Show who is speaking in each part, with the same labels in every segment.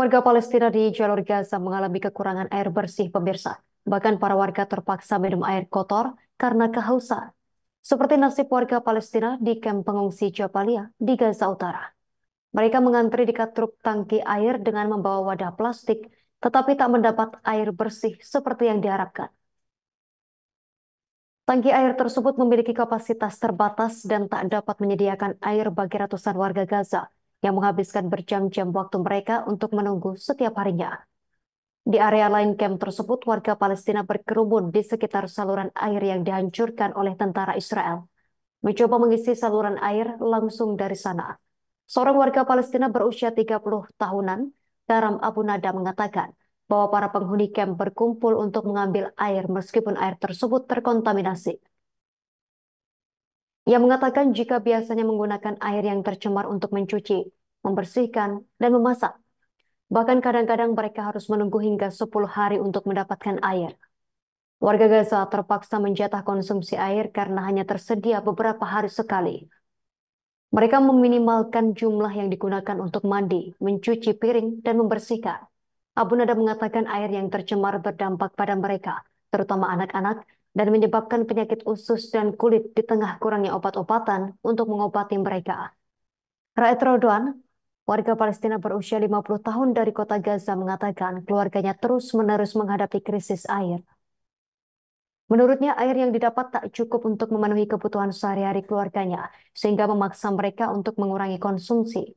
Speaker 1: Warga Palestina di jalur Gaza mengalami kekurangan air bersih pemirsa. Bahkan para warga terpaksa minum air kotor karena kehausan. Seperti nasib warga Palestina di kamp pengungsi Jabalia di Gaza Utara. Mereka mengantri di truk tangki air dengan membawa wadah plastik, tetapi tak mendapat air bersih seperti yang diharapkan. Tangki air tersebut memiliki kapasitas terbatas dan tak dapat menyediakan air bagi ratusan warga Gaza yang menghabiskan berjam-jam waktu mereka untuk menunggu setiap harinya. Di area lain kamp tersebut, warga Palestina berkerumun di sekitar saluran air yang dihancurkan oleh tentara Israel. Mencoba mengisi saluran air langsung dari sana. Seorang warga Palestina berusia 30 tahunan, Karam Abu Nada mengatakan bahwa para penghuni kamp berkumpul untuk mengambil air meskipun air tersebut terkontaminasi. Ia mengatakan jika biasanya menggunakan air yang tercemar untuk mencuci, membersihkan, dan memasak. Bahkan kadang-kadang mereka harus menunggu hingga 10 hari untuk mendapatkan air. Warga Gaza terpaksa menjatah konsumsi air karena hanya tersedia beberapa hari sekali. Mereka meminimalkan jumlah yang digunakan untuk mandi, mencuci piring, dan membersihkan. Abu Nada mengatakan air yang tercemar berdampak pada mereka, terutama anak-anak dan menyebabkan penyakit usus dan kulit di tengah kurangnya obat-obatan untuk mengobati mereka. Raed Rodwan, warga Palestina berusia 50 tahun dari kota Gaza mengatakan keluarganya terus-menerus menghadapi krisis air. Menurutnya air yang didapat tak cukup untuk memenuhi kebutuhan sehari-hari keluarganya, sehingga memaksa mereka untuk mengurangi konsumsi.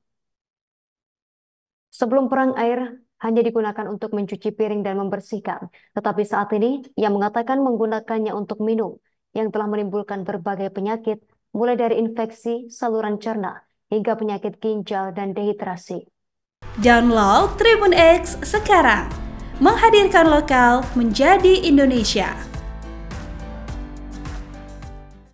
Speaker 1: Sebelum perang air, hanya digunakan untuk mencuci piring dan membersihkan. Tetapi saat ini, ia mengatakan menggunakannya untuk minum, yang telah menimbulkan berbagai penyakit, mulai dari infeksi saluran cerna hingga penyakit ginjal dan dehidrasi. Download Tribun X sekarang, menghadirkan lokal menjadi Indonesia.